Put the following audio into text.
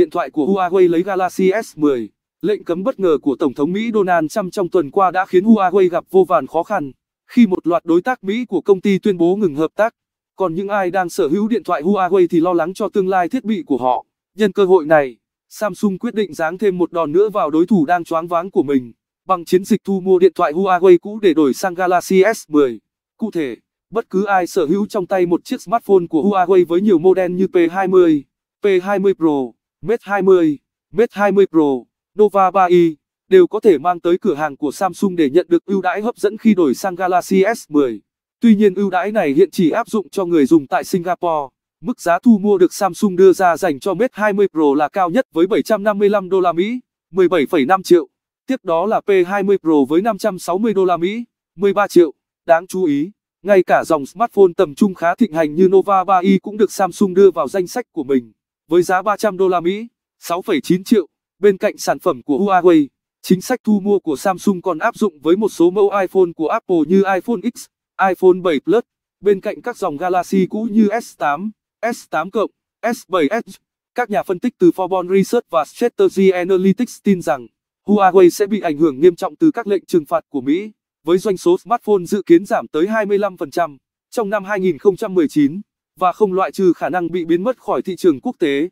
điện thoại của Huawei lấy Galaxy S10. Lệnh cấm bất ngờ của Tổng thống Mỹ Donald Trump trong tuần qua đã khiến Huawei gặp vô vàn khó khăn, khi một loạt đối tác Mỹ của công ty tuyên bố ngừng hợp tác. Còn những ai đang sở hữu điện thoại Huawei thì lo lắng cho tương lai thiết bị của họ. Nhân cơ hội này, Samsung quyết định giáng thêm một đòn nữa vào đối thủ đang choáng váng của mình, bằng chiến dịch thu mua điện thoại Huawei cũ để đổi sang Galaxy S10. Cụ thể, bất cứ ai sở hữu trong tay một chiếc smartphone của Huawei với nhiều model như P20, P20 Pro, Mate 20, Mate 20 Pro, Nova 3i đều có thể mang tới cửa hàng của Samsung để nhận được ưu đãi hấp dẫn khi đổi sang Galaxy S10. Tuy nhiên ưu đãi này hiện chỉ áp dụng cho người dùng tại Singapore. Mức giá thu mua được Samsung đưa ra dành cho Mate 20 Pro là cao nhất với 755 đô la Mỹ, 17,5 triệu. Tiếp đó là P20 Pro với 560 đô la Mỹ, 13 triệu. Đáng chú ý, ngay cả dòng smartphone tầm trung khá thịnh hành như Nova 3i cũng được Samsung đưa vào danh sách của mình với giá 300 đô la Mỹ, 6,9 triệu. Bên cạnh sản phẩm của Huawei, chính sách thu mua của Samsung còn áp dụng với một số mẫu iPhone của Apple như iPhone X, iPhone 7 Plus, bên cạnh các dòng Galaxy cũ như S8, S8 cộng, S7 Edge. Các nhà phân tích từ Forbon Research và Strategy Analytics tin rằng Huawei sẽ bị ảnh hưởng nghiêm trọng từ các lệnh trừng phạt của Mỹ, với doanh số smartphone dự kiến giảm tới 25% trong năm 2019 và không loại trừ khả năng bị biến mất khỏi thị trường quốc tế.